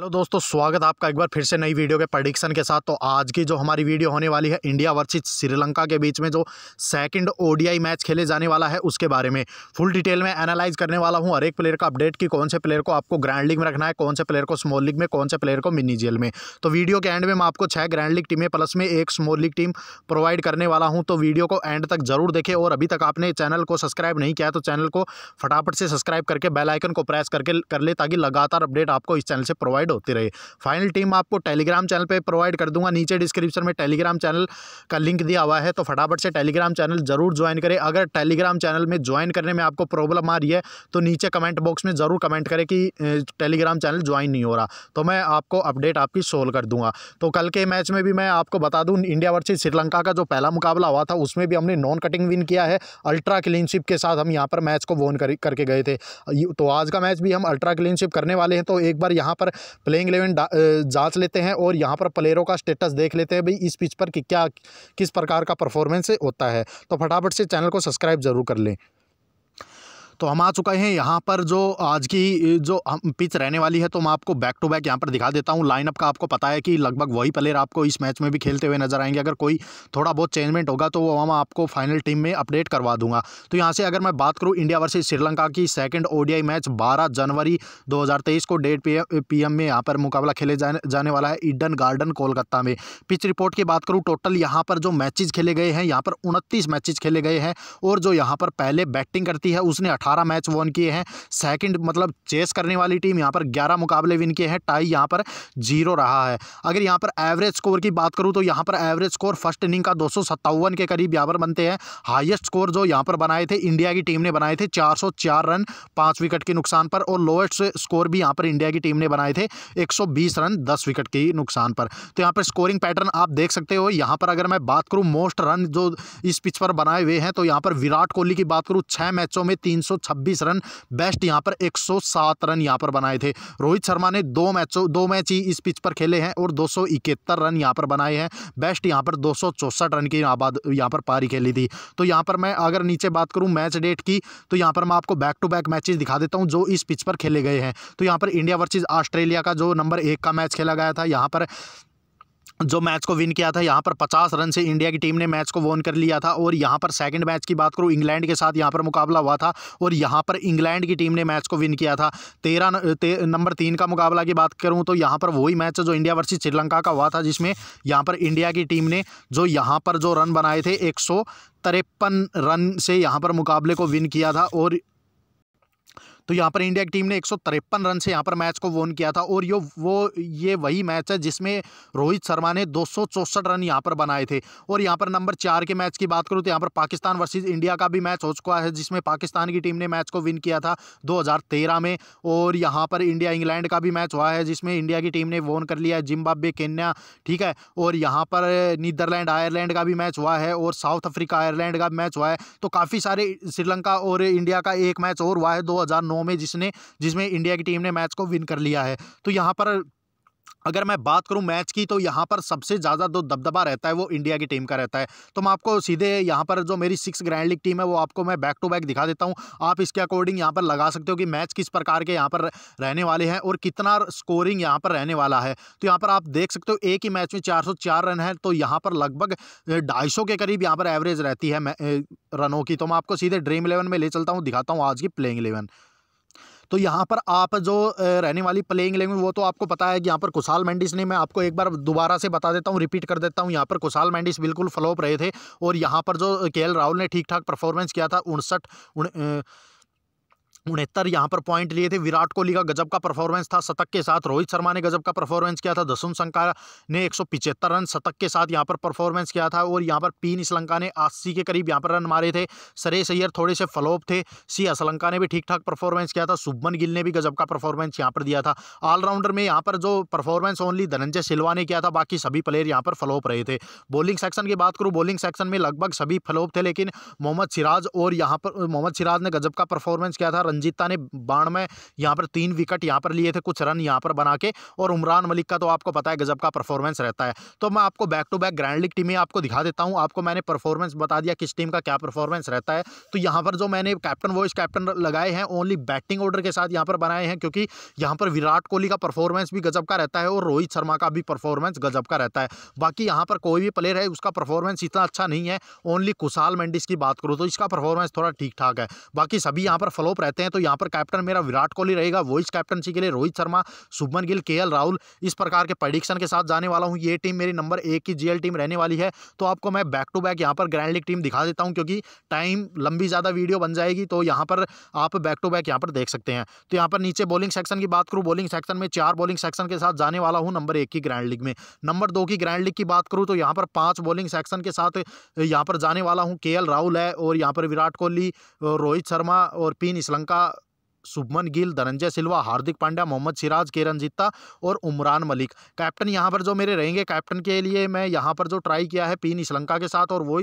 hello दोस्तों स्वागत आपका एक बार फिर से नई वीडियो के प्रडिक्शन के साथ तो आज की जो हमारी वीडियो होने वाली है इंडिया वर्सेस श्रीलंका के बीच में जो सेकंड ओडीआई मैच खेले जाने वाला है उसके बारे में फुल डिटेल में एनालाइज करने वाला हूं हर एक प्लेयर का अपडेट कि कौन से प्लेयर को आपको ग्रैंड लीग में रखना है कौन से प्लेयर को स्मॉल लीग में कौन से प्लेयर को मिनी जेल में तो वीडियो के एंड में मैं आपको छः ग्रैंड लीग टीमें प्लस में एक स्मॉल लीग टीम प्रोवाइड करने वाला हूँ तो वीडियो को एंड तक जरूर देखें और अभी तक आपने चैनल को सब्सक्राइब नहीं किया तो चैनल को फटाफट से सब्सक्राइब करके बेलाइकन को प्रेस करके कर ले ताकि लगातार अपडेट आपको इस चैनल से प्रोवाइड अपडेट होती रहे फाइनल टीम आपको टेलीग्राम चैनल पर प्रोवाइड कर दूंगा नीचे डिस्क्रिप्शन में टेलीग्राम चैनल का लिंक दिया हुआ है तो फटाफट से टेलीग्राम चैनल जरूर ज्वाइन करें अगर टेलीग्राम चैनल में ज्वाइन करने में आपको प्रॉब्लम आ रही है तो नीचे कमेंट बॉक्स में ज़रूर कमेंट करें कि टेलीग्राम चैनल ज्वाइन नहीं हो रहा तो मैं आपको अपडेट आपकी सोल्व कर दूंगा तो कल के मैच में भी मैं आपको बता दूं इंडिया वर्सेज श्रीलंका का जो पहला मुकाबला हुआ था उसमें भी हमने नॉन कटिंग विन किया है अल्ट्रा क्लीनशिप के साथ हम यहाँ पर मैच को वोन करके गए थे तो आज का मैच भी हम अल्ट्रा क्लीनशिप करने वाले हैं तो एक बार यहाँ पर प्लेइंग इलेवन जांच लेते हैं और यहाँ पर प्लेयरों का स्टेटस देख लेते हैं भाई इस पिच पर कि क्या किस प्रकार का परफॉर्मेंस होता है तो फटाफट से चैनल को सब्सक्राइब जरूर कर लें तो हम आ चुके हैं यहाँ पर जो आज की जो पिच रहने वाली है तो मैं आपको बैक टू बैक यहाँ पर दिखा देता हूँ लाइनअप का आपको पता है कि लगभग वही प्लेयर आपको इस मैच में भी खेलते हुए नजर आएंगे अगर कोई थोड़ा बहुत चेंजमेंट होगा तो वो हम आपको फाइनल टीम में अपडेट करवा दूंगा तो यहाँ से अगर मैं बात करूँ इंडिया वर्सेज श्रीलंका की सेकेंड ओडीआई मैच बारह जनवरी दो को डेट पी में यहाँ पर मुकाबला खेले जाने वाला है ईडन गार्डन कोलकाता में पिच रिपोर्ट की बात करूँ टोटल यहाँ पर जो मैचेज खेले गए हैं यहाँ पर उनतीस मैचेज खेले गए हैं और जो यहाँ पर पहले बैटिंग करती है उसने अठारह अठारह मैच वन किए हैं सेकंड मतलब चेस करने वाली टीम यहाँ पर ग्यारह मुकाबले विन किए हैं टाई यहाँ पर जीरो रहा है अगर यहाँ पर एवरेज स्कोर की बात करूँ तो यहाँ पर एवरेज स्कोर फर्स्ट इनिंग का दो के करीब यहाँ पर बनते हैं हाइएस्ट स्कोर जो यहाँ पर बनाए थे इंडिया की टीम ने बनाए थे चार रन पाँच विकेट के नुकसान पर और लोएस्ट स्कोर भी यहाँ पर इंडिया की टीम ने बनाए थे एक रन दस विकेट के नुकसान पर तो यहाँ पर स्कोरिंग पैटर्न आप देख सकते हो यहाँ पर अगर मैं बात करूँ मोस्ट रन जो इस पिच पर बनाए हुए हैं तो यहाँ पर विराट कोहली की बात करूँ छः मैचों में तीन सौ 126 रन बेस्ट यहाँ पर 107 रन यहाँ पर बनाए थे रोहित शर्मा ने दो मैचों दो मैच ही इस पिच पर खेले हैं और दो रन यहाँ पर बनाए हैं बेस्ट यहाँ पर दो रन की आबाद यहाँ पर पारी खेली थी तो यहाँ पर मैं अगर नीचे बात करूँ मैच डेट की तो यहाँ पर मैं आपको बैक टू बैक मैचेज दिखा देता हूँ जो इस पिच पर खेले गए हैं तो यहाँ पर इंडिया वर्सेज ऑस्ट्रेलिया का जो नंबर एक का मैच खेला गया था यहाँ पर जो मैच को विन किया था यहाँ पर 50 रन से इंडिया की टीम ने मैच को वोन कर लिया था और यहाँ पर सेकंड मैच की बात करूँ इंग्लैंड के साथ यहाँ पर मुकाबला हुआ था और यहाँ पर इंग्लैंड की टीम ने मैच को विन किया था तेरह ते, नंबर तीन का मुकाबला की बात करूँ तो यहाँ पर वही मैच जो इंडिया वर्सेज श्रीलंका का हुआ था जिसमें यहाँ पर इंडिया की टीम ने जो यहाँ पर जो रन बनाए थे एक तिरपन रन से यहाँ पर मुकाबले को विन किया था और तो यहाँ पर इंडिया की टीम ने एक रन से यहाँ पर मैच को वोन किया था और यो वो ये वही मैच है जिसमें रोहित शर्मा ने दो रन यहाँ पर बनाए थे और यहाँ पर नंबर चार के मैच की बात करूँ तो यहाँ पर पाकिस्तान वर्सेज इंडिया का भी मैच हो चुका है जिसमें पाकिस्तान की टीम ने मैच को विन किया था दो में और यहाँ पर इंडिया इंग्लैंड का भी मैच हुआ है जिसमें इंडिया की टीम ने वोन कर लिया है जिम्बाब्वे केन्या ठीक है और यहाँ पर नीदरलैंड आयरलैंड का भी मैच हुआ है और साउथ अफ्रीका आयरलैंड का मैच हुआ है तो काफ़ी सारे श्रीलंका और इंडिया का एक मैच और हुआ है दो फॉर्म में जिसने जिसमें इंडिया की टीम ने मैच को विन कर लिया है तो यहाँ पर अगर मैं बात करूं मैच की तो यहाँ पर सबसे ज़्यादा जो दबदबा रहता है वो इंडिया की टीम का रहता है तो मैं आपको सीधे यहाँ पर जो मेरी सिक्स ग्रैंड लीग टीम है वो आपको मैं बैक टू बैक दिखा देता हूँ आप इसके अकॉर्डिंग यहाँ पर लगा सकते हो कि मैच किस प्रकार के यहाँ पर रहने वाले हैं और कितना स्कोरिंग यहाँ पर रहने वाला है तो यहाँ पर आप देख सकते हो एक ही मैच में चार रन है तो यहाँ पर लगभग ढाई के करीब यहाँ पर एवरेज रहती है रनों की तो मैं आपको सीधे ड्रीम इलेवन में ले चलता हूँ दिखाता हूँ आज की प्लेइंग इलेवन तो यहाँ पर आप जो रहने वाली प्लेइंग लैंग्वेज वो तो आपको पता है कि यहाँ पर कुशाल मैंडिस ने मैं आपको एक बार दोबारा से बता देता हूँ रिपीट कर देता हूँ यहाँ पर कुशाल मैंडिस बिल्कुल फ्लॉप रहे थे और यहाँ पर जो के राहुल ने ठीक ठाक परफॉर्मेंस किया था उनसठ उन, उनहत्तर यहाँ पर पॉइंट लिए थे विराट कोहली का गजब का परफॉर्मेंस था शतक के साथ रोहित शर्मा ने गजब का परफॉर्मेंस किया था दसुन शंका ने एक रन शतक के साथ यहाँ पर परफॉर्मेंस किया था और यहाँ पर पीन श्रीलंका ने अस्सी के करीब यहाँ पर रन मारे थे सरेश अय्यर थोड़े से फलोप थे सी असलंका ने भी ठीक ठाक परफॉर्मेंस किया था शुभमन गिल ने भी गजब का परफॉर्मेंस यहाँ पर दिया था ऑलराउंडर में यहाँ पर जो परफॉर्मेंस ओनली धनंजय सिल्वा ने किया था बाकी सभी प्लेयर यहाँ पर फलोप रहे थे बॉलिंग सेक्शन की बात करूँ बॉलिंग सेक्शन में लगभग सभी फलोप थे लेकिन मोहम्मद सिराज और यहाँ पर मोहम्मद सिराज ने गजब का परफॉर्मेंस किया था रंजीता ने बानवे यहाँ पर तीन विकेट यहाँ पर लिए थे कुछ रन यहाँ पर बना के और उमरान मलिक का तो आपको पता है गजब का परफॉर्मेंस रहता है तो मैं आपको back to back grand league टीमें आपको दिखा देता हूँ आपको मैंने परफॉर्मेंस बता दिया किस टीम का क्या परफॉर्मेंस रहता है तो यहाँ पर जो मैंने कैप्टन वॉइस कैप्टन लगाए हैं ओनली बैटिंग ऑर्डर के साथ यहाँ पर बनाए हैं क्योंकि यहाँ पर विराट कोहली का परफॉर्मेंस भी गजब का रहता है और रोहित शर्मा का भी परफॉर्मेंस गजब का रहता है बाकी यहाँ पर कोई भी प्लेयर है उसका परफॉर्मेंस इतना अच्छा नहीं है ओनली कुशाल मेंडिस की बात करूँ तो इसका परफॉर्मेंस थोड़ा ठीक ठाक है बाकी सभी यहाँ पर फ्लोप रहते करते हैं तो यहाँ पर कैप्टन मेरा विराट कोहली रहेगा वॉइस कैप्टनसी के लिए रोहित शर्मा शुभमन गिल के राहुल इस प्रकार के प्रडिक्शन के साथ जाने वाला हूँ ये टीम मेरी नंबर एक की जीएल टीम रहने वाली है तो आपको मैं बैक टू बैक यहाँ पर ग्रैंड लीग टीम दिखा देता हूँ क्योंकि टाइम लंबी ज़्यादा वीडियो बन जाएगी तो यहाँ पर आप बैक टू बैक यहाँ पर देख सकते हैं तो यहाँ पर नीचे बॉलिंग सेक्शन की बात करूँ बॉलिंग सेक्शन में चार बॉलिंग सेक्शन के साथ जाने वाला हूँ नंबर एक की ग्रैंड लीग में नंबर दो की ग्रैंड लीग की बात करूँ तो यहाँ पर पाँच बॉलिंग सेक्शन के साथ यहाँ पर जाने वाला हूँ के राहुल है और यहाँ पर विराट कोहली रोहित शर्मा और पी निशलंका श्रीलंका शुभमन गिल धनंजय सिल्वा हार्दिक पांड्या मोहम्मद सिराज केरन जित्ता और उमरान मलिक कैप्टन यहाँ पर जो मेरे रहेंगे कैप्टन के लिए मैं यहाँ पर जो ट्राई किया है पीन श्रीलंका के साथ और वो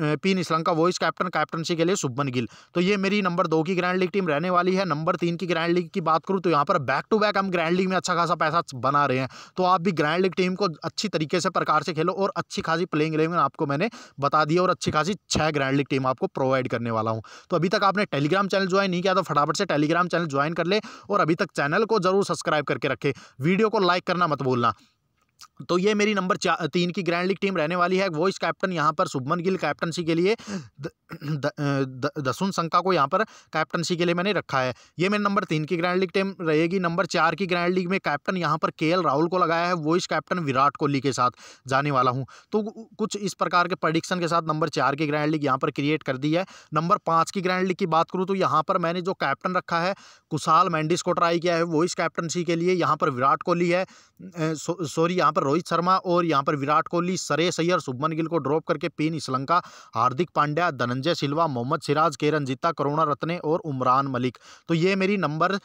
P Nissanka vice captain captaincy के लिए शुभमन गिल तो ये मेरी नंबर दो की ग्रैंड लीग टीम रहने वाली है नंबर तीन की ग्रैंड लीग की बात करूँ तो यहाँ पर बैक टू बैक हम ग्रैंड लीग में अच्छा खासा पैसा बना रहे हैं तो आप भी ग्रैंड लीग टीम को अच्छी तरीके से प्रकार से खेलो और अच्छी खासी प्लेइंग इलेवन आपको मैंने बता दिया और अच्छी खासी छः ग्रैंड लीग टीम आपको प्रोवाइड करने वाला हूँ तो अभी तक आपने टेलीग्राम चैनल ज्वाइन नहीं किया तो फटाफट से टेलीग्राम चैनल ज्वाइन कर ले और अभी तक चैनल को जरूर सब्सक्राइब करके रखे वीडियो को लाइक करना मत बोलना तो ये मेरी नंबर चार तीन की ग्रैंड लीग टीम रहने वाली है वॉइस कैप्टन यहाँ पर शुभमन गिल कैप्टनसी के लिए दसुन संका को यहाँ पर कैप्टनसी के लिए मैंने रखा है ये मेरे नंबर तीन की ग्रैंड लीग टीम रहेगी नंबर चार की ग्रैंड लीग में कैप्टन यहाँ पर के राहुल को लगाया है वॉइस कैप्टन विराट कोहली के साथ जाने वाला हूँ तो कुछ इस प्रकार के प्रडिक्शन के साथ नंबर चार की ग्रैंड लीग यहाँ पर क्रिएट कर दी है नंबर पाँच की ग्रैंड लीग की बात करूँ तो यहाँ पर मैंने जो कैप्टन रखा है कुशाल मैंडिस को ट्राई किया है वॉइस कैप्टनसी के लिए यहाँ पर विराट कोहली है सॉरी यहाँ यहाँ पर रोहित शर्मा और यहाँ पर विराट कोहली सरेश सैयर शुभमन गिल को ड्रॉप करके पीन श्रीलंका हार्दिक पांड्या धनंजय सिल्वा मोहम्मद सिराज के रंजीता करुणा रत्ने और उमरान मलिक तो ये मेरी नंबर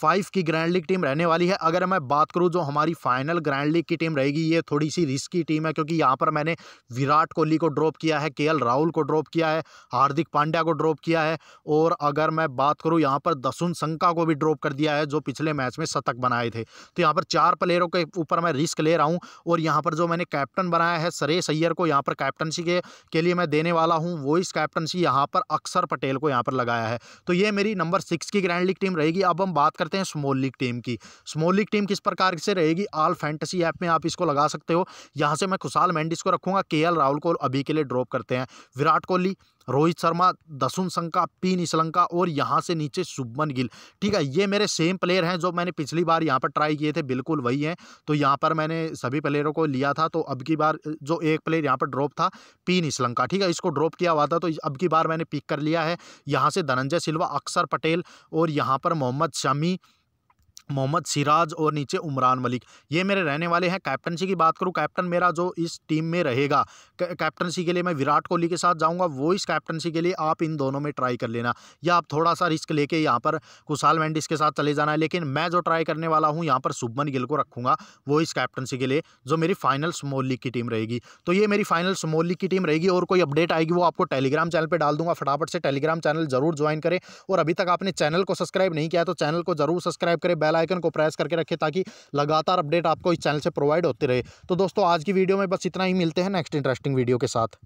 फाइव की ग्रैंड लीग टीम रहने वाली है अगर मैं बात करूँ जो हमारी फाइनल ग्रैंड लीग की टीम रहेगी ये थोड़ी सी रिस्की टीम है क्योंकि यहाँ पर मैंने विराट कोहली को ड्रॉप किया है के राहुल को ड्रॉप किया है हार्दिक पांड्या को ड्रॉप किया है और अगर मैं बात करूँ यहाँ पर दसुन संका को भी ड्रॉप कर दिया है जो पिछले मैच में शतक बनाए थे तो यहाँ पर चार प्लेयरों के ऊपर मैं रिस्क ले रहा हूँ और यहाँ पर जो मैंने कैप्टन बनाया है सरेश अय्यर को यहाँ पर कैप्टनसी के, के लिए मैं देने वाला हूँ वो इस कैप्टनसी यहाँ पर अक्सर पटेल को यहाँ पर लगाया है तो ये मेरी नंबर सिक्स की ग्रैंड लीग टीम रहेगी अब हम बात कर करते हैं स्मॉल लीग टीम की स्मॉल लीग टीम किस प्रकार से रहेगी आल फैंटसी ऐप में आप इसको लगा सकते हो यहाँ से मैं खुशाल मैंडिस को रखूँगा के राहुल को अभी के लिए ड्रॉप करते हैं विराट कोहली रोहित शर्मा दसुन संका पी निशलंका और यहाँ से नीचे शुभमन गिल ठीक है ये मेरे सेम प्लेयर हैं जो मैंने पिछली बार यहाँ पर ट्राई किए थे बिल्कुल वही हैं तो यहाँ पर मैंने सभी प्लेयरों को लिया था तो अब की बार जो एक प्लेयर यहाँ पर ड्रॉप था पी निशलंका ठीक है इसको ड्रॉप किया हुआ था तो अब की बार मैंने पिक कर लिया है यहाँ से धनंजय सिल्वा अक्षर पटेल और यहाँ पर मोहम्मद शमी मोहम्मद सिराज और नीचे उमरान मलिक ये मेरे रहने वाले हैं कैप्टनसी की बात करूँ कैप्टन मेरा जो इस टीम में रहेगा कैप्टनसी के लिए मैं विराट कोहली के साथ जाऊँगा वो इस कैप्टनसी के लिए आप इन दोनों में ट्राई कर लेना या आप थोड़ा सा रिस्क लेके यहाँ पर कुशाल मैंडिस के साथ चले जाना है लेकिन मैं जो ट्राई करने वाला हूँ यहाँ पर शुभमन गिल को रखूँगा वो इस कैप्टनसी के लिए जो मेरी फाइनल स्मॉल लीग की टीम रहेगी तो ये मेरी फाइनल स्मॉल लीग की टीम रहेगी और कोई अपडेट आएगी वो आपको टेलीग्राम चैनल पर डाल दूंगा फटाफट से टेलीग्राम चैनल जरूर ज्वाइन करें और अभी तक आपने चैनल को सब्सक्राइब नहीं किया तो चैनल को जरूर सब्सक्राइब करें बेल बेलाइकन को प्रेस करके रखें ताकि लगातार अपडेट आपको इस चैनल से प्रोवाइड होते रहे तो दोस्तों आज की वीडियो में बस इतना ही मिलते हैं नेक्स्ट इंटरेस्टिंग वीडियो के साथ